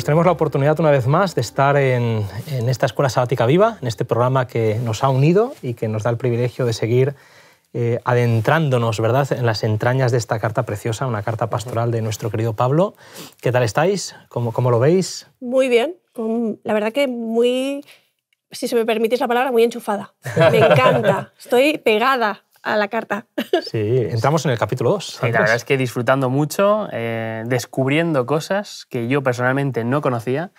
Pues tenemos la oportunidad una vez más de estar en, esta Escuela Sabática Viva, en este programa que nos ha unido y que nos da el privilegio de seguir eh, adentrándonos ¿verdad? en las entrañas de esta carta preciosa, una carta pastoral de nuestro querido Pablo. ¿Qué tal estáis? ¿Cómo, cómo lo veis? Muy bien, la verdad que muy, si se me permite la palabra, muy enchufada. Me encanta, estoy pegada a la carta. Sí, entramos en el capítulo 2. la verdad es que disfrutando mucho, eh, descubriendo cosas que yo personalmente no conocía.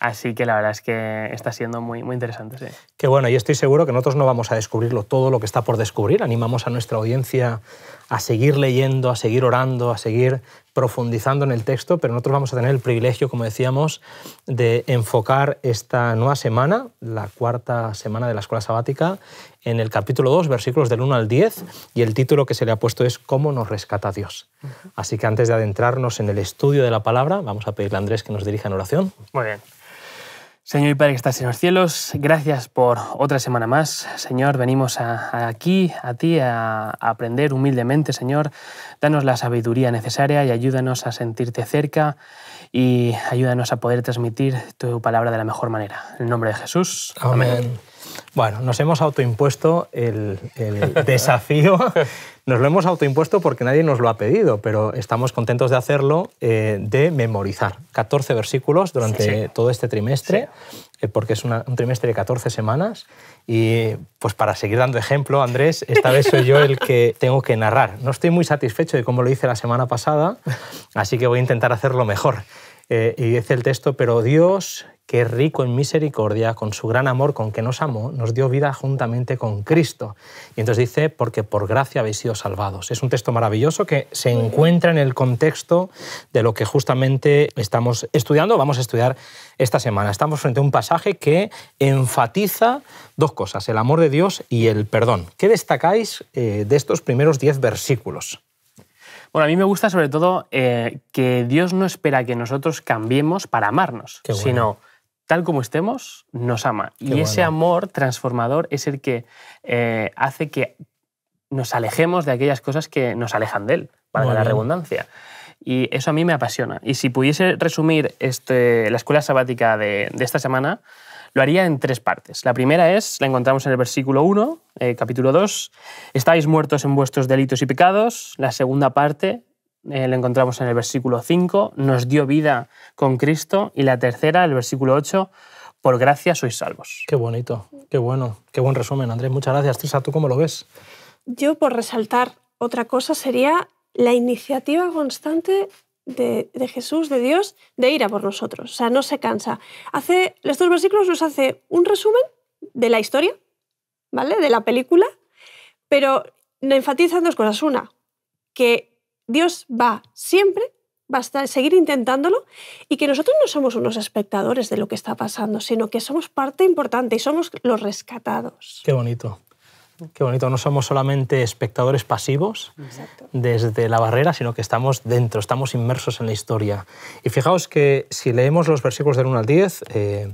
Así que la verdad es que está siendo muy, muy interesante. Sí. Qué bueno, y estoy seguro que nosotros no vamos a descubrirlo todo lo que está por descubrir. Animamos a nuestra audiencia a seguir leyendo, a seguir orando, a seguir profundizando en el texto, pero nosotros vamos a tener el privilegio, como decíamos, de enfocar esta nueva semana, la cuarta semana de la escuela sabática, en el capítulo 2, versículos del 1 al 10, y el título que se le ha puesto es ¿Cómo nos rescata Dios? Así que antes de adentrarnos en el estudio de la palabra, vamos a pedirle a Andrés que nos dirija en oración. Muy bien. Señor y Padre que estás en los cielos, gracias por otra semana más. Señor, venimos aquí, a ti, a, aprender humildemente, Señor. Danos la sabiduría necesaria y ayúdanos a sentirte cerca y ayúdanos a poder transmitir tu palabra de la mejor manera. En el nombre de Jesús. Amén. Bueno, nos hemos autoimpuesto el, desafío, nos lo hemos autoimpuesto porque nadie nos lo ha pedido, pero estamos contentos de hacerlo, eh, de memorizar 14 versículos durante todo este trimestre, eh, porque es un trimestre de 14 semanas. Y pues para seguir dando ejemplo, Andrés, esta vez soy yo el que tengo que narrar. No estoy muy satisfecho de cómo lo hice la semana pasada, así que voy a intentar hacerlo mejor. Eh, y dice el texto, pero Dios que rico en misericordia, con su gran amor con que nos amó, nos dio vida juntamente con Cristo. Y entonces dice, porque por gracia habéis sido salvados. Es un texto maravilloso que se encuentra en el contexto de lo que justamente estamos estudiando, vamos a estudiar esta semana. Estamos frente a un pasaje que enfatiza dos cosas, el amor de Dios y el perdón. ¿Qué destacáis eh, de estos primeros diez versículos? Bueno, a mí me gusta sobre todo eh, que Dios no espera que nosotros cambiemos para amarnos, sino tal como estemos, nos ama. y ese amor transformador es el que eh, hace que nos alejemos de aquellas cosas que nos alejan de él, para la redundancia. Y eso a mí me apasiona. Y si pudiese resumir este, la escuela sabática de, esta semana, lo haría en tres partes. La primera es, la encontramos en el versículo 1, eh, capítulo 2, estáis muertos en vuestros delitos y pecados. La segunda parte eh, lo encontramos en el versículo 5, nos dio vida con Cristo, y la tercera, el versículo 8, por gracia sois salvos. Qué bonito, qué bueno, qué buen resumen, Andrés. Muchas gracias. Tisa, ¿tú cómo lo ves? Yo, por resaltar otra cosa, sería la iniciativa constante de, de, Jesús, de Dios, de ir a por nosotros. O sea, no se cansa. Hace, estos versículos nos hace un resumen de la historia, ¿vale? De la película, pero enfatizan dos cosas. Una, que Dios va siempre va a seguir intentándolo y que nosotros no somos unos espectadores de lo que está pasando, sino que somos parte importante y somos los rescatados. Qué bonito. Qué bonito, no somos solamente espectadores pasivos desde la barrera, sino que estamos dentro, estamos inmersos en la historia. Y fijaos que si leemos los versículos del 1 al 10, eh,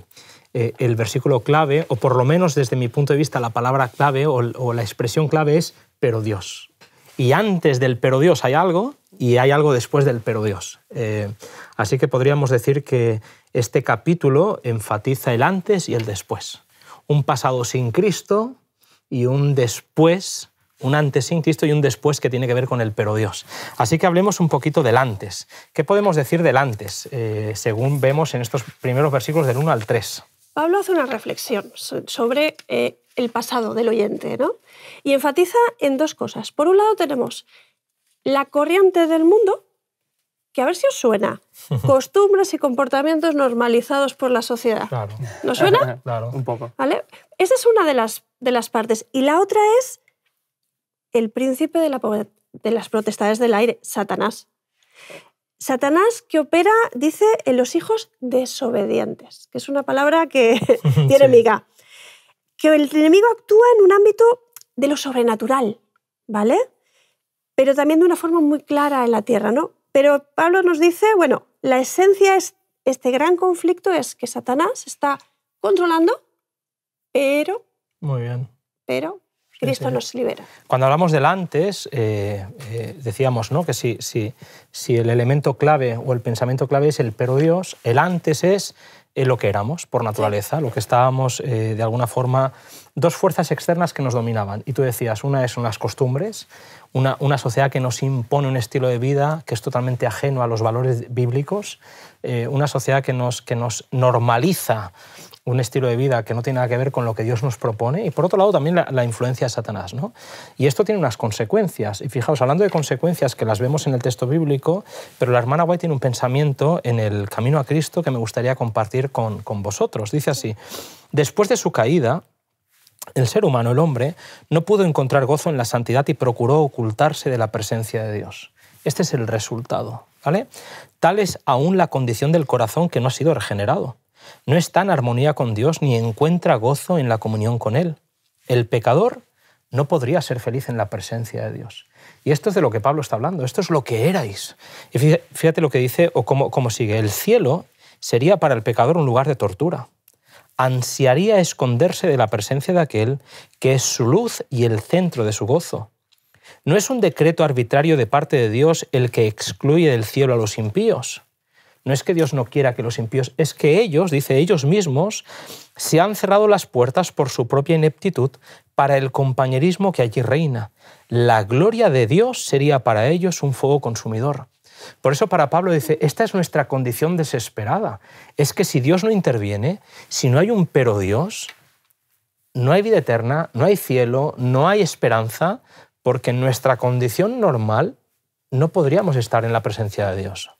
eh, el versículo clave, o por lo menos desde mi punto de vista la palabra clave o la expresión clave es, pero Dios y antes del pero Dios hay algo y hay algo después del pero Dios. Eh, así que podríamos decir que este capítulo enfatiza el antes y el después. Un pasado sin Cristo y un después, un antes sin Cristo y un después que tiene que ver con el pero Dios. Así que hablemos un poquito del antes. ¿Qué podemos decir del antes, eh, según vemos en estos primeros versículos del 1 al 3? Pablo hace una reflexión sobre eh, el pasado del oyente, ¿no? Y enfatiza en dos cosas. Por un lado tenemos la corriente del mundo, que a ver si os suena. Costumbres y comportamientos normalizados por la sociedad. no ¿Nos suena? Claro, un poco. ¿Vale? Esa es una de las, de las partes. Y la otra es el príncipe de, las protestades del aire, Satanás. Satanás que opera, dice, en los hijos desobedientes, que es una palabra que tiene miga el enemigo actúa en un ámbito de lo sobrenatural, ¿vale? Pero también de una forma muy clara en la tierra, ¿no? Pero Pablo nos dice, bueno, la esencia es este gran conflicto es que Satanás está controlando, pero muy bien. Pero Cristo nos libera. Cuando hablamos del antes, eh, eh, decíamos ¿no? que si, si, si, el elemento clave o el pensamiento clave es el pero Dios, el antes es eh, lo que éramos por naturaleza, lo que estábamos eh, de alguna forma, dos fuerzas externas que nos dominaban. Y tú decías, una es unas costumbres, una, sociedad que nos impone un estilo de vida que es totalmente ajeno a los valores bíblicos, eh, una sociedad que nos, que nos normaliza un estilo de vida que no tiene nada que ver con lo que Dios nos propone, y por otro lado también la, influencia de Satanás. ¿no? Y esto tiene unas consecuencias, y fijaos, hablando de consecuencias que las vemos en el texto bíblico, pero la hermana White tiene un pensamiento en el camino a Cristo que me gustaría compartir con, con vosotros. Dice así, después de su caída, el ser humano, el hombre, no pudo encontrar gozo en la santidad y procuró ocultarse de la presencia de Dios. Este es el resultado. ¿vale? Tal es aún la condición del corazón que no ha sido regenerado no está en armonía con Dios ni encuentra gozo en la comunión con Él. El pecador no podría ser feliz en la presencia de Dios. Y esto es de lo que Pablo está hablando, esto es lo que erais. Y fíjate lo que dice o cómo, cómo sigue. El cielo sería para el pecador un lugar de tortura. Ansiaría esconderse de la presencia de aquel que es su luz y el centro de su gozo. No es un decreto arbitrario de parte de Dios el que excluye del cielo a los impíos. No es que Dios no quiera que los impíos, es que ellos, dice ellos mismos, se han cerrado las puertas por su propia ineptitud para el compañerismo que allí reina. La gloria de Dios sería para ellos un fuego consumidor. Por eso para Pablo dice, esta es nuestra condición desesperada. Es que si Dios no interviene, si no hay un pero Dios, no hay vida eterna, no hay cielo, no hay esperanza, porque en nuestra condición normal no podríamos estar en la presencia de Dios.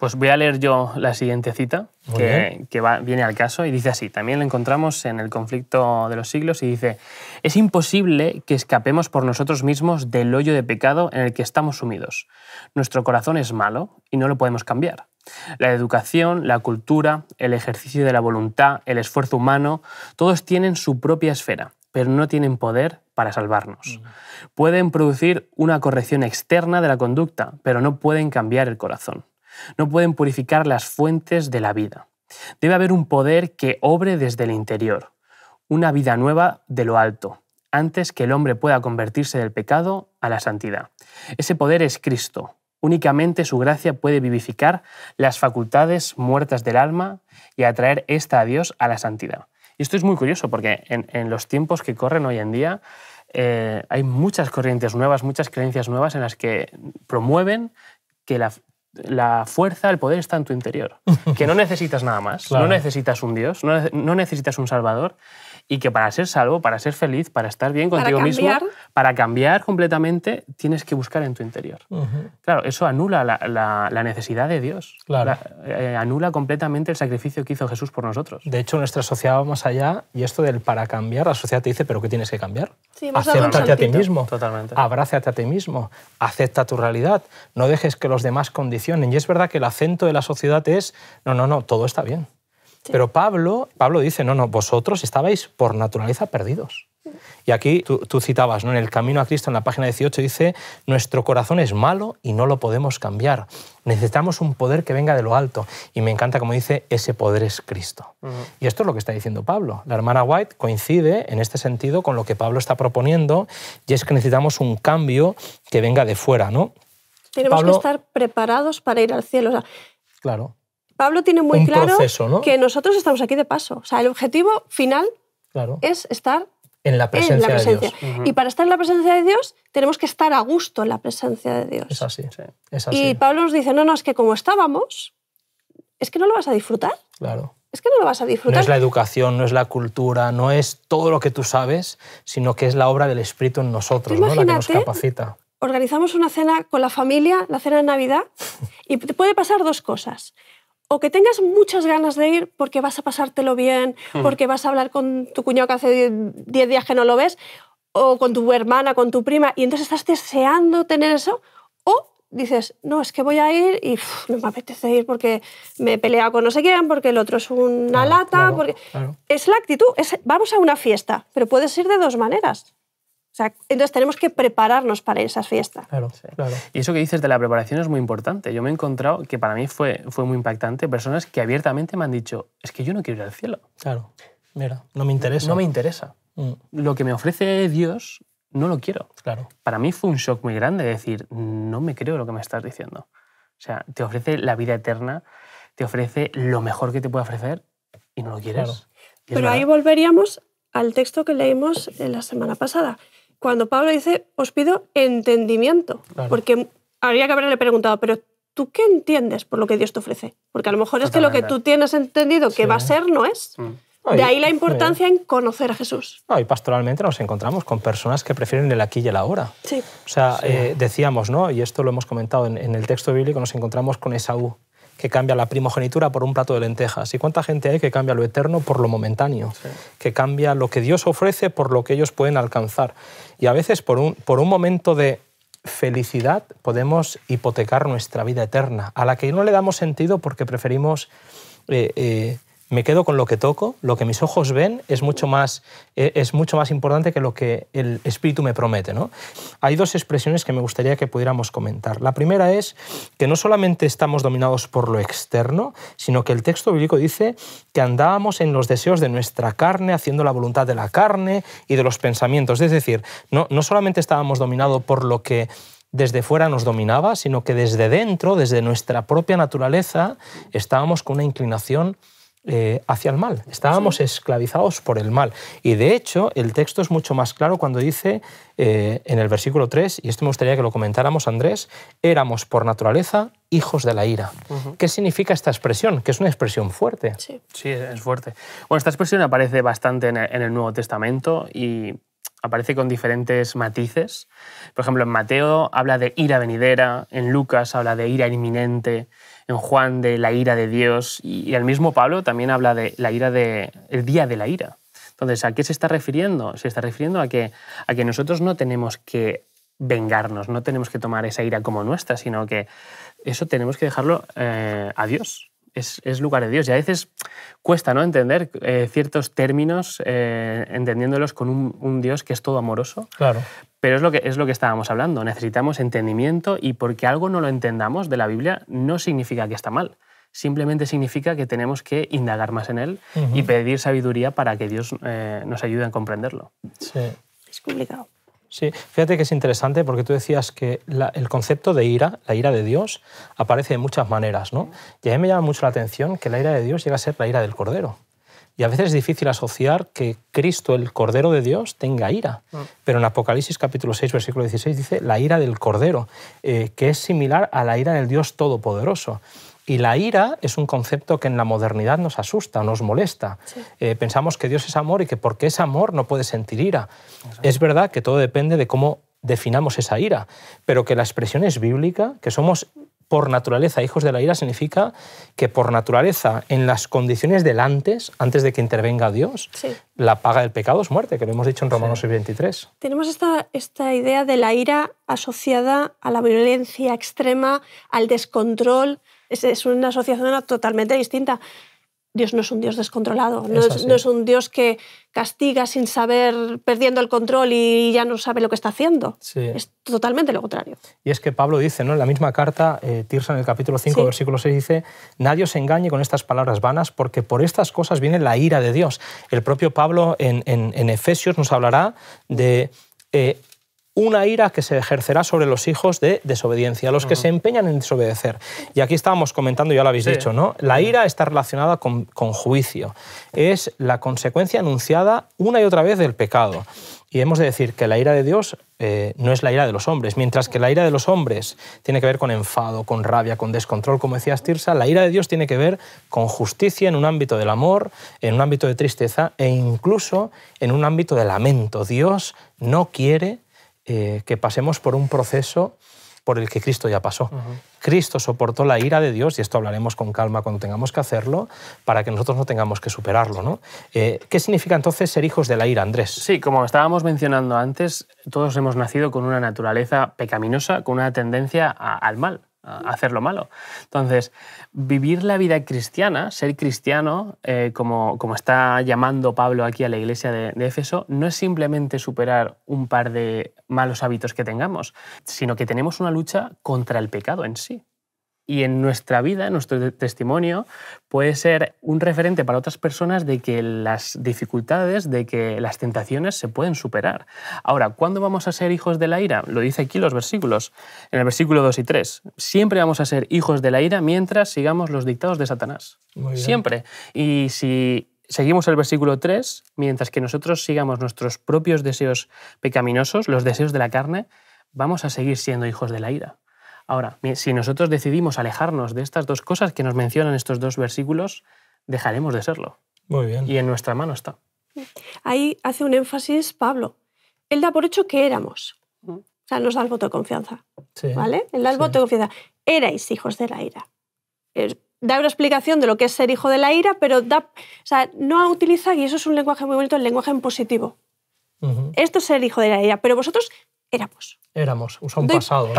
Pues voy a leer yo la siguiente cita, que, viene al caso, y dice así, también lo encontramos en el conflicto de los siglos, y dice, es imposible que escapemos por nosotros mismos del hoyo de pecado en el que estamos sumidos. Nuestro corazón es malo y no lo podemos cambiar. La educación, la cultura, el ejercicio de la voluntad, el esfuerzo humano, todos tienen su propia esfera, pero no tienen poder para salvarnos. Pueden producir una corrección externa de la conducta, pero no pueden cambiar el corazón no pueden purificar las fuentes de la vida. Debe haber un poder que obre desde el interior, una vida nueva de lo alto, antes que el hombre pueda convertirse del pecado a la santidad. Ese poder es Cristo. Únicamente su gracia puede vivificar las facultades muertas del alma y atraer esta a Dios a la santidad. Y esto es muy curioso porque en, los tiempos que corren hoy en día eh, hay muchas corrientes nuevas, muchas creencias nuevas en las que promueven que la, la fuerza, el poder está en tu interior. Que no necesitas nada más. No necesitas un Dios, no, necesitas un Salvador y que para ser salvo, para ser feliz, para estar bien contigo mismo, para cambiar completamente, tienes que buscar en tu interior. Claro, eso anula la, necesidad de Dios, claro. Eh, anula completamente el sacrificio que hizo Jesús por nosotros. De hecho, nuestra sociedad va más allá y esto del para cambiar, la sociedad te dice, pero ¿qué tienes que cambiar? Sí, a ti mismo, Totalmente. abrázate a ti mismo, acepta tu realidad, no dejes que los demás condicionen. Y es verdad que el acento de la sociedad es, no, no, no, todo está bien. Pero Pablo, Pablo dice, no, no, vosotros estabais por naturaleza perdidos. Y aquí tú, citabas, ¿no? en el Camino a Cristo, en la página 18, dice, nuestro corazón es malo y no lo podemos cambiar. Necesitamos un poder que venga de lo alto. Y me encanta como dice, ese poder es Cristo. Y esto es lo que está diciendo Pablo. La hermana White coincide en este sentido con lo que Pablo está proponiendo, y es que necesitamos un cambio que venga de fuera. ¿no? Tenemos que estar preparados para ir al cielo. claro. Pablo tiene muy claro que nosotros estamos aquí de paso. O sea, el objetivo final es estar en la presencia, de Dios. Y para estar en la presencia de Dios tenemos que estar a gusto en la presencia de Dios. Es así, Y Pablo nos dice, no, no, es que como estábamos, es que no lo vas a disfrutar. Claro. Es que no lo vas a disfrutar. No es la educación, no es la cultura, no es todo lo que tú sabes, sino que es la obra del Espíritu en nosotros, ¿no? la que nos capacita. Organizamos una cena con la familia, la cena de Navidad, y te puede pasar dos cosas o que tengas muchas ganas de ir porque vas a pasártelo bien, porque vas a hablar con tu cuñado que hace 10 días que no lo ves, o con tu hermana, con tu prima, y entonces estás deseando tener eso, o dices, no, es que voy a ir y no me apetece ir porque me pelea con no sé quién, porque el otro es una lata, porque... Es la actitud, es, vamos a una fiesta, pero puedes ir de dos maneras entonces tenemos que prepararnos para esas fiestas. Claro, claro. Y eso que dices de la preparación es muy importante. Yo me he encontrado, que para mí fue, fue muy impactante, personas que abiertamente me han dicho, es que yo no quiero ir al cielo. Claro, mira, no me interesa. No me interesa. Mm. Lo que me ofrece Dios, no lo quiero. Claro. Para mí fue un shock muy grande decir, no me creo lo que me estás diciendo. O sea, te ofrece la vida eterna, te ofrece lo mejor que te puede ofrecer y no lo quieres. Pero ahí volveríamos al texto que leímos eh, la semana pasada cuando Pablo dice, os pido entendimiento, porque habría que haberle preguntado, pero ¿tú qué entiendes por lo que Dios te ofrece? Porque a lo mejor es que lo que tú tienes entendido que va a ser no es. Mm. de ahí la eh. importancia en conocer a Jesús. No, y pastoralmente nos encontramos con personas que prefieren el aquí y el ahora. Sí. O sea, eh, decíamos, ¿no? Y esto lo hemos comentado en el texto bíblico, nos encontramos con Esaú, que cambia la primogenitura por un plato de lentejas. ¿Y cuánta gente hay que cambia lo eterno por lo momentáneo? Que cambia lo que Dios ofrece por lo que ellos pueden alcanzar. Y a veces por un, por un momento de felicidad podemos hipotecar nuestra vida eterna, a la que no le damos sentido porque preferimos eh, eh, me quedo con lo que toco, lo que mis ojos ven es mucho más, e, es mucho más importante que lo que el espíritu me promete. ¿no? Hay dos expresiones que me gustaría que pudiéramos comentar. La primera es que no solamente estamos dominados por lo externo, sino que el texto bíblico dice que andábamos en los deseos de nuestra carne, haciendo la voluntad de la carne y de los pensamientos. Es decir, no, no solamente estábamos dominados por lo que desde fuera nos dominaba, sino que desde dentro, desde nuestra propia naturaleza, estábamos con una inclinación eh, hacia el mal, estábamos esclavizados por el mal. Y de hecho, el texto es mucho más claro cuando dice eh, en el versículo 3, y esto me gustaría que lo comentáramos, Andrés, éramos por naturaleza hijos de la ira. ¿Qué significa esta expresión? Que es una expresión fuerte. Sí, sí es fuerte. Bueno, esta expresión aparece bastante en el Nuevo Testamento y aparece con diferentes matices. Por ejemplo, en Mateo habla de ira venidera, en Lucas habla de ira inminente, en Juan de la ira de Dios y al mismo Pablo también habla de la ira de día de la ira. Entonces, ¿a qué se está refiriendo? Se está refiriendo a que, a que nosotros no tenemos que vengarnos, no tenemos que tomar esa ira como nuestra, sino que eso tenemos que dejarlo eh, a Dios es, lugar de Dios. Y a veces cuesta ¿no? entender eh, ciertos términos, eh, entendiéndolos con un, Dios que es todo amoroso. Claro. Pero es lo, que, es lo que estábamos hablando. Necesitamos entendimiento y porque algo no lo entendamos de la Biblia no significa que está mal. Simplemente significa que tenemos que indagar más en él y pedir sabiduría para que Dios eh, nos ayude a comprenderlo. Sí. Es complicado. Sí, fíjate que es interesante porque tú decías que el concepto de ira, la ira de Dios, aparece de muchas maneras, ¿no? Y a mí me llama mucho la atención que la ira de Dios llega a ser la ira del Cordero. Y a veces es difícil asociar que Cristo, el Cordero de Dios, tenga ira. Ah. Pero en Apocalipsis capítulo 6, versículo 16 dice la ira del Cordero, eh, que es similar a la ira del Dios Todopoderoso. Y la ira es un concepto que en la modernidad nos asusta, nos molesta. Eh, pensamos que Dios es amor y que porque es amor no puede sentir ira. Es verdad que todo depende de cómo definamos esa ira, pero que la expresión es bíblica, que somos por naturaleza hijos de la ira, significa que por naturaleza, en las condiciones del antes, antes de que intervenga Dios, la paga del pecado es muerte, que lo hemos dicho en Romanos sí. 23. Tenemos esta, esta idea de la ira asociada a la violencia extrema, al descontrol, es, una asociación totalmente distinta. Dios no es un Dios descontrolado, no es, un Dios que castiga sin saber, perdiendo el control y ya no sabe lo que está haciendo. Es totalmente lo contrario. Y es que Pablo dice, ¿no? en la misma carta, eh, Tirsa en el capítulo 5, versículo 6, dice, nadie se engañe con estas palabras vanas, porque por estas cosas viene la ira de Dios. El propio Pablo en, Efesios nos hablará de... Eh, una ira que se ejercerá sobre los hijos de desobediencia, los que se empeñan en desobedecer. Y aquí estábamos comentando, ya lo habéis dicho, ¿no? La ira está relacionada con, juicio. Es la consecuencia anunciada una y otra vez del pecado. Y hemos de decir que la ira de Dios eh, no es la ira de los hombres, mientras que la ira de los hombres tiene que ver con enfado, con rabia, con descontrol, como decías Tirsa, la ira de Dios tiene que ver con justicia en un ámbito del amor, en un ámbito de tristeza e incluso en un ámbito de lamento. Dios no quiere eh, que pasemos por un proceso por el que Cristo ya pasó. Cristo soportó la ira de Dios, y esto hablaremos con calma cuando tengamos que hacerlo, para que nosotros no tengamos que superarlo. ¿no? Eh, ¿Qué significa entonces ser hijos de la ira, Andrés? Sí, como estábamos mencionando antes, todos hemos nacido con una naturaleza pecaminosa, con una tendencia al mal. Hacerlo hacer lo malo. Entonces, vivir la vida cristiana, ser cristiano, eh, como, como, está llamando Pablo aquí a la iglesia de, de, Éfeso, no es simplemente superar un par de malos hábitos que tengamos, sino que tenemos una lucha contra el pecado en sí y en nuestra vida, nuestro testimonio, puede ser un referente para otras personas de que las dificultades, de que las tentaciones se pueden superar. Ahora, ¿cuándo vamos a ser hijos de la ira? Lo dice aquí los versículos, en el versículo 2 y 3. Siempre vamos a ser hijos de la ira mientras sigamos los dictados de Satanás. Siempre. Y si seguimos el versículo 3, mientras que nosotros sigamos nuestros propios deseos pecaminosos, los deseos de la carne, vamos a seguir siendo hijos de la ira. Ahora, si nosotros decidimos alejarnos de estas dos cosas que nos mencionan estos dos versículos, dejaremos de serlo. Muy bien. Y en nuestra mano está. Ahí hace un énfasis Pablo. Él da por hecho que éramos. O sea, nos da el voto de confianza. Sí, ¿Vale? Él da el voto de confianza. Erais hijos de la ira. Eh, da una explicación de lo que es ser hijo de la ira, pero da, o sea, no utiliza, y eso es un lenguaje muy bonito, el lenguaje en positivo. Esto es ser hijo de la ira, pero vosotros éramos. Éramos, usa un pasado.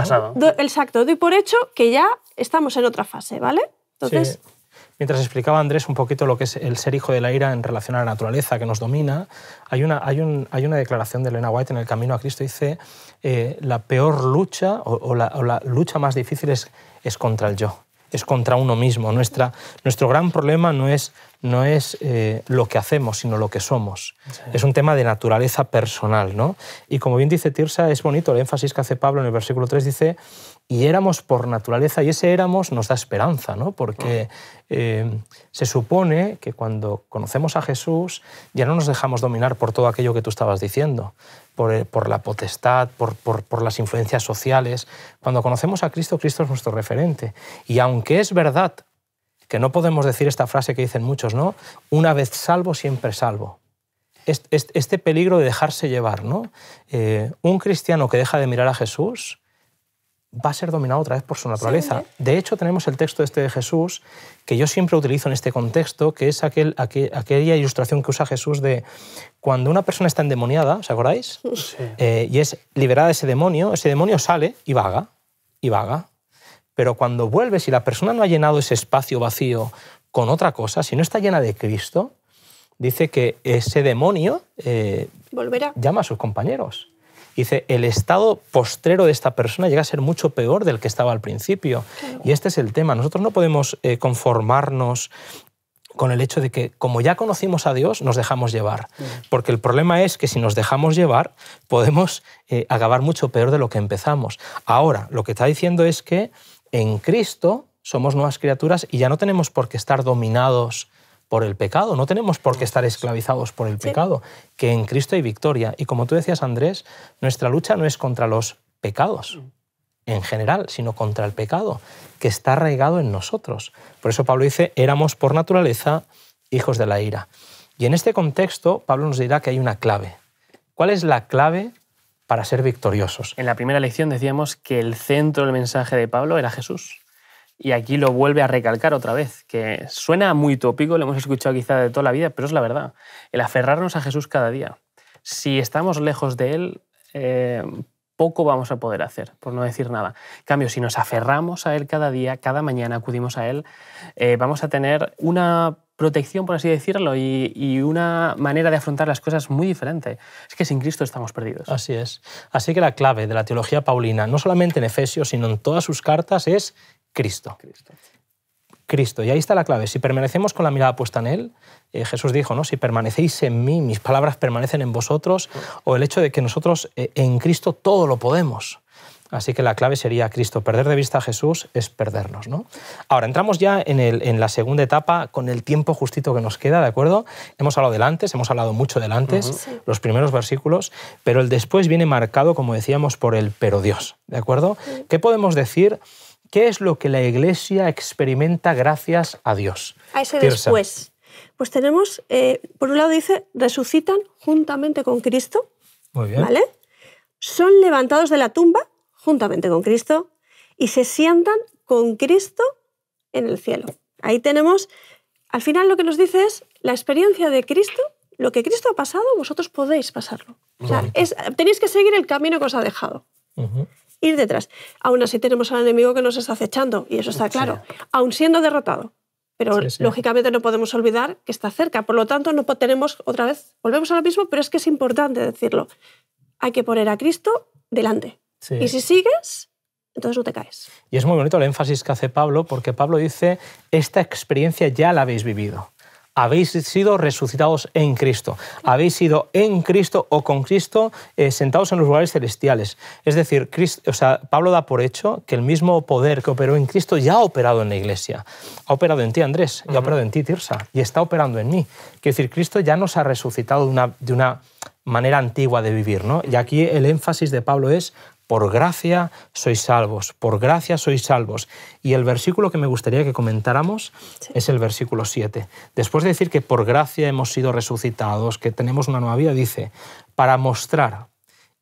exacto, doy por hecho que ya estamos en otra fase, ¿vale? Entonces... Mientras explicaba Andrés un poquito lo que es el ser hijo de la ira en relación a la naturaleza que nos domina, hay una, hay un, hay una declaración de Elena White en El Camino a Cristo, dice, eh, la peor lucha o, la, o, la, lucha más difícil es contra el yo es contra uno mismo. Nuestra, nuestro gran problema no es, no es eh, lo que hacemos, sino lo que somos. Es un tema de naturaleza personal. ¿no? Y como bien dice Tirsa, es bonito el énfasis que hace Pablo en el versículo 3, dice, y éramos por naturaleza, y ese éramos nos da esperanza, ¿no? porque eh, se supone que cuando conocemos a Jesús ya no nos dejamos dominar por todo aquello que tú estabas diciendo, por, eh, la potestad, por, las influencias sociales. Cuando conocemos a Cristo, Cristo es nuestro referente. Y aunque es verdad que no podemos decir esta frase que dicen muchos, ¿no? Una vez salvo, siempre salvo. Este, peligro de dejarse llevar, ¿no? Eh, un cristiano que deja de mirar a Jesús va a ser dominado otra vez por su naturaleza. De hecho, tenemos el texto este de Jesús, que yo siempre utilizo en este contexto, que es aquel, aquel aquella ilustración que usa Jesús de cuando una persona está endemoniada, ¿os acordáis? Eh, y es liberada de ese demonio, ese demonio sale y vaga, y vaga. Pero cuando vuelve, si la persona no ha llenado ese espacio vacío con otra cosa, si no está llena de Cristo, dice que ese demonio eh, volverá. llama a sus compañeros Dice, el estado postrero de esta persona llega a ser mucho peor del que estaba al principio. Y este es el tema. Nosotros no podemos eh, conformarnos con el hecho de que como ya conocimos a Dios, nos dejamos llevar. Porque el problema es que si nos dejamos llevar, podemos eh, acabar mucho peor de lo que empezamos. Ahora, lo que está diciendo es que en Cristo somos nuevas criaturas y ya no tenemos por qué estar dominados por el pecado, no tenemos por qué estar esclavizados por el pecado, que en Cristo hay victoria. Y como tú decías, Andrés, nuestra lucha no es contra los pecados mm. en general, sino contra el pecado, que está arraigado en nosotros. Por eso Pablo dice, éramos por naturaleza hijos de la ira. Y en este contexto, Pablo nos dirá que hay una clave. ¿Cuál es la clave para ser victoriosos? En la primera lección decíamos que el centro del mensaje de Pablo era Jesús. Y aquí lo vuelve a recalcar otra vez, que suena muy tópico, lo hemos escuchado quizá de toda la vida, pero es la verdad. El aferrarnos a Jesús cada día. Si estamos lejos de Él, eh, poco vamos a poder hacer, por no decir nada. cambio, si nos aferramos a Él cada día, cada mañana acudimos a Él, eh, vamos a tener una protección, por así decirlo, y, y, una manera de afrontar las cosas muy diferente. Es que sin Cristo estamos perdidos. Así es. Así que la clave de la teología paulina, no solamente en Efesios, sino en todas sus cartas, es Cristo. Cristo. Y ahí está la clave. Si permanecemos con la mirada puesta en Él, eh, Jesús dijo, ¿no? Si permanecéis en mí, mis palabras permanecen en vosotros, o el hecho de que nosotros eh, en Cristo todo lo podemos. Así que la clave sería Cristo. Perder de vista a Jesús es perdernos. ¿no? Ahora, entramos ya en, la segunda etapa con el tiempo justito que nos queda, ¿de acuerdo? Hemos hablado del antes, hemos hablado mucho del antes, los primeros versículos, pero el después viene marcado, como decíamos, por el pero Dios, ¿de acuerdo? ¿Qué podemos decir? ¿Qué es lo que la Iglesia experimenta gracias a Dios? A ese después. Pues tenemos, eh, por un lado dice, resucitan juntamente con Cristo. Muy bien. ¿Vale? Son levantados de la tumba juntamente con Cristo y se sientan con Cristo en el cielo. Ahí tenemos, al final lo que nos dice es la experiencia de Cristo, lo que Cristo ha pasado, vosotros podéis pasarlo. tenéis que seguir el camino que os ha dejado. Ajá ir detrás. Aún así tenemos al enemigo que nos está acechando, y eso está claro, aún siendo derrotado. Pero lógicamente no podemos olvidar que está cerca, por lo tanto no tenemos otra vez, volvemos a lo mismo, pero es que es importante decirlo. Hay que poner a Cristo delante. Y si sigues, entonces no te caes. Y es muy bonito el énfasis que hace Pablo, porque Pablo dice, esta experiencia ya la habéis vivido habéis sido resucitados en Cristo, habéis sido en Cristo o con Cristo eh, sentados en los lugares celestiales. Es decir, o sea, Pablo da por hecho que el mismo poder que operó en Cristo ya ha operado en la iglesia. Ha operado en ti, Andrés, y ha operado en ti, Tirsa, y está operando en mí. Quiero decir, Cristo ya nos ha resucitado de una, de una manera antigua de vivir. ¿no? Y aquí el énfasis de Pablo es por gracia sois salvos, por gracia sois salvos. Y el versículo que me gustaría que comentáramos es el versículo 7. Después de decir que por gracia hemos sido resucitados, que tenemos una nueva vida, dice, para mostrar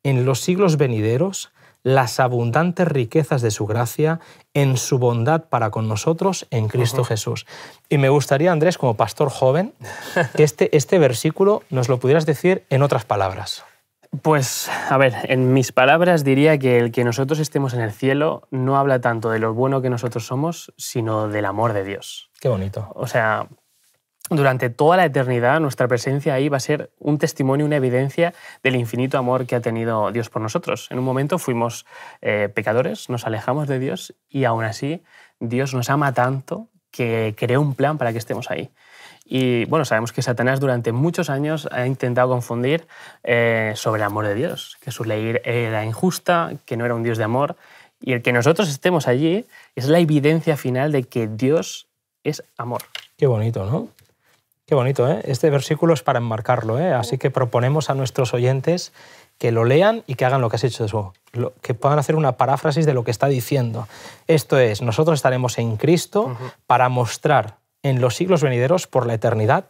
en los siglos venideros las abundantes riquezas de su gracia en su bondad para con nosotros en Cristo Jesús. Y me gustaría, Andrés, como pastor joven, que este, este versículo nos lo pudieras decir en otras palabras. Pues, a ver, en mis palabras diría que el que nosotros estemos en el cielo no habla tanto de lo bueno que nosotros somos, sino del amor de Dios. Qué bonito. O sea, durante toda la eternidad nuestra presencia ahí va a ser un testimonio, una evidencia del infinito amor que ha tenido Dios por nosotros. En un momento fuimos eh, pecadores, nos alejamos de Dios y aún así Dios nos ama tanto que creó un plan para que estemos ahí. Y bueno, sabemos que Satanás durante muchos años ha intentado confundir eh, sobre el amor de Dios, que su ley era injusta, que no era un Dios de amor. Y el que nosotros estemos allí es la evidencia final de que Dios es amor. Qué bonito, ¿no? Qué bonito, ¿eh? Este versículo es para enmarcarlo, ¿eh? Así que proponemos a nuestros oyentes que lo lean y que hagan lo que has hecho tú que puedan hacer una paráfrasis de lo que está diciendo. Esto es, nosotros estaremos en Cristo para mostrar en los siglos venideros por la eternidad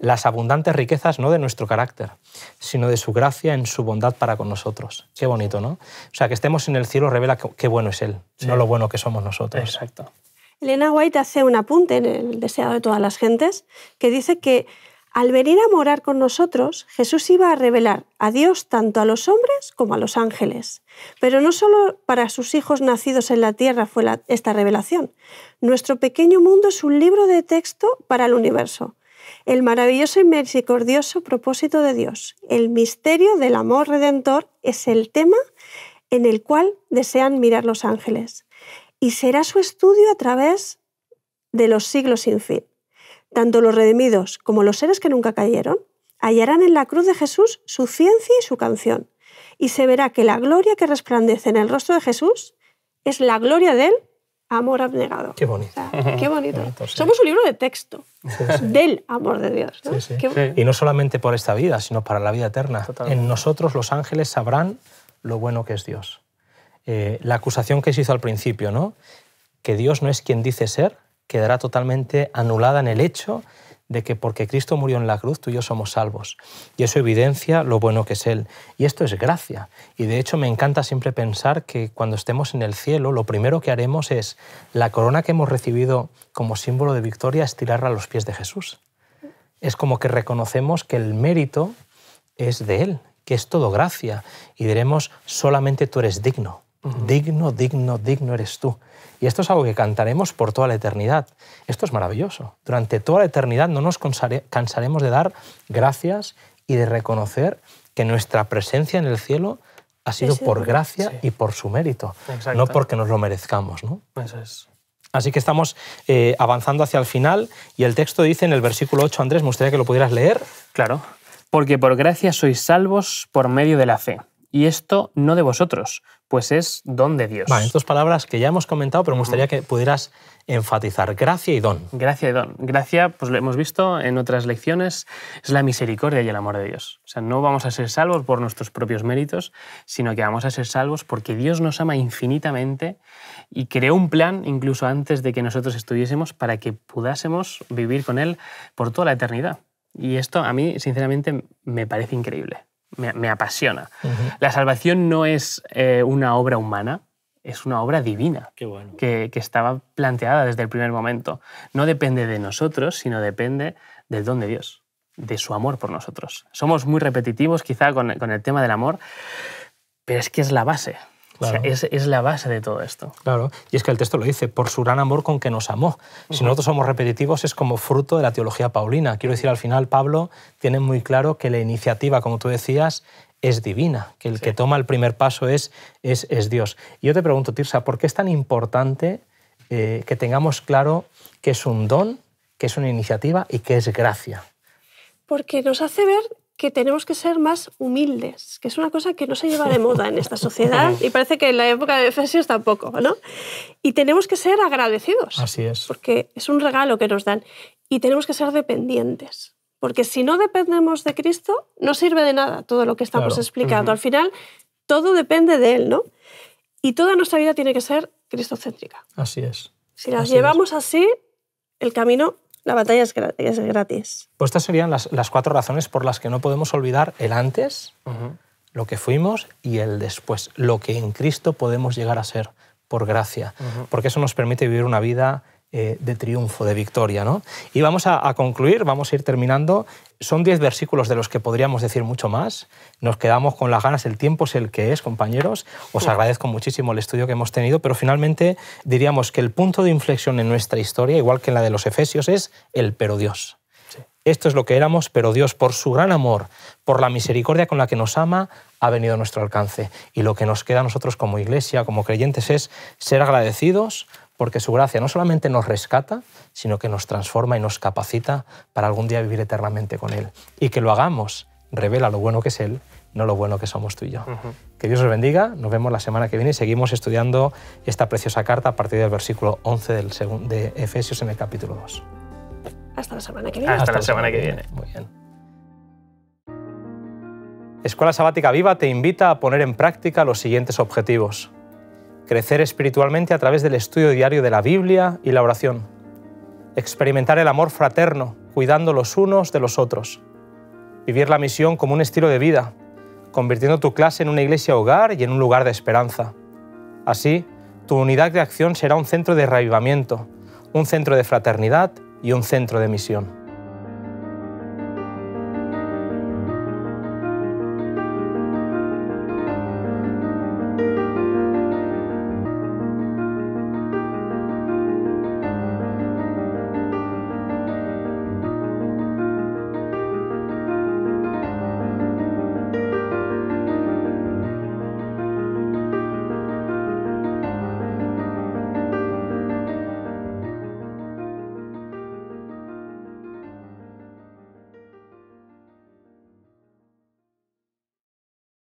las abundantes riquezas no de nuestro carácter, sino de su gracia en su bondad para con nosotros. Qué bonito, ¿no? O sea, que estemos en el cielo revela qué bueno es Él, no lo bueno que somos nosotros. Exacto. Elena White hace un apunte en el deseado de todas las gentes que dice que al venir a morar con nosotros, Jesús iba a revelar a Dios tanto a los hombres como a los ángeles. Pero no solo para sus hijos nacidos en la tierra fue esta revelación. Nuestro pequeño mundo es un libro de texto para el universo. El maravilloso y misericordioso propósito de Dios, el misterio del amor redentor, es el tema en el cual desean mirar los ángeles. Y será su estudio a través de los siglos sin fin tanto los redimidos como los seres que nunca cayeron, hallarán en la cruz de Jesús su ciencia y su canción, y se verá que la gloria que resplandece en el rostro de Jesús es la gloria del amor abnegado. Qué bonito. Somos un libro de texto del amor de Dios. Y no solamente por esta vida, sino para la vida eterna. En nosotros los ángeles sabrán lo bueno que es Dios. Eh, la acusación que se hizo al principio, ¿no? Que Dios no es quien dice ser, quedará totalmente anulada en el hecho de que porque Cristo murió en la cruz, tú y yo somos salvos. Y eso evidencia lo bueno que es Él. Y esto es gracia. Y de hecho me encanta siempre pensar que cuando estemos en el cielo, lo primero que haremos es la corona que hemos recibido como símbolo de victoria, estirarla a los pies de Jesús. Es como que reconocemos que el mérito es de Él, que es todo gracia. Y diremos, solamente tú eres digno. Digno, digno, digno eres tú. Y esto es algo que cantaremos por toda la eternidad. Esto es maravilloso. Durante toda la eternidad no nos cansaremos de dar gracias y de reconocer que nuestra presencia en el cielo ha sido por gracia y por su mérito, no porque nos lo merezcamos. ¿no? Así que estamos eh, avanzando hacia el final y el texto dice en el versículo 8, Andrés, me gustaría que lo pudieras leer. Claro, porque por gracia sois salvos por medio de la fe. Y esto no de vosotros, pues es don de Dios. Vale, dos palabras que ya hemos comentado, pero me gustaría que pudieras enfatizar. Gracia y don. Gracia y don. Gracia, pues lo hemos visto en otras lecciones, es la misericordia y el amor de Dios. O sea, no vamos a ser salvos por nuestros propios méritos, sino que vamos a ser salvos porque Dios nos ama infinitamente y creó un plan, incluso antes de que nosotros estuviésemos, para que pudiésemos vivir con Él por toda la eternidad. Y esto a mí, sinceramente, me parece increíble me, apasiona. La salvación no es eh, una obra humana, es una obra divina que, estaba planteada desde el primer momento. No depende de nosotros, sino depende del don de Dios, de su amor por nosotros. Somos muy repetitivos quizá con el tema del amor, pero es que es la base es, la base de todo esto. Claro, y es que el texto lo dice, por su gran amor con que nos amó. Si nosotros somos repetitivos es como fruto de la teología paulina. Quiero decir, al final Pablo tiene muy claro que la iniciativa, como tú decías, es divina, que el que toma el primer paso es, es, es, Dios. Y yo te pregunto, Tirsa, ¿por qué es tan importante eh, que tengamos claro que es un don, que es una iniciativa y que es gracia? Porque nos hace ver que tenemos que ser más humildes, que es una cosa que no se lleva de moda en esta sociedad y parece que en la época de Efesios tampoco, ¿no? Y tenemos que ser agradecidos. Así es. Porque es un regalo que nos dan. Y tenemos que ser dependientes. Porque si no dependemos de Cristo, no sirve de nada todo lo que estamos explicando. Al final, todo depende de Él, ¿no? Y toda nuestra vida tiene que ser cristocéntrica. Así es. Si las llevamos así, el camino la batalla es gratis. Pues estas serían las, cuatro razones por las que no podemos olvidar el antes, lo que fuimos y el después, lo que en Cristo podemos llegar a ser por gracia, porque eso nos permite vivir una vida eh, de triunfo, de victoria. Y vamos a, a, concluir, vamos a ir terminando. Son diez versículos de los que podríamos decir mucho más. Nos quedamos con las ganas, el tiempo es el que es, compañeros. Os agradezco muchísimo el estudio que hemos tenido, pero finalmente diríamos que el punto de inflexión en nuestra historia, igual que en la de los Efesios, es el pero Dios. Esto es lo que éramos, pero Dios, por su gran amor, por la misericordia con la que nos ama, ha venido a nuestro alcance. Y lo que nos queda a nosotros como iglesia, como creyentes, es ser agradecidos porque su gracia no solamente nos rescata, sino que nos transforma y nos capacita para algún día vivir eternamente con Él. Y que lo hagamos revela lo bueno que es Él, no lo bueno que somos tú y yo. Que Dios os bendiga, nos vemos la semana que viene y seguimos estudiando esta preciosa carta a partir del versículo 11 del de Efesios en el capítulo 2. Hasta la semana que viene. Hasta, la, semana, que viene. Muy bien. Escuela Sabática Viva te invita a poner en práctica los siguientes objetivos crecer espiritualmente a través del estudio diario de la Biblia y la oración, experimentar el amor fraterno, cuidando los unos de los otros, vivir la misión como un estilo de vida, convirtiendo tu clase en una iglesia hogar y en un lugar de esperanza. Así, tu unidad de acción será un centro de reavivamiento, un centro de fraternidad y un centro de misión.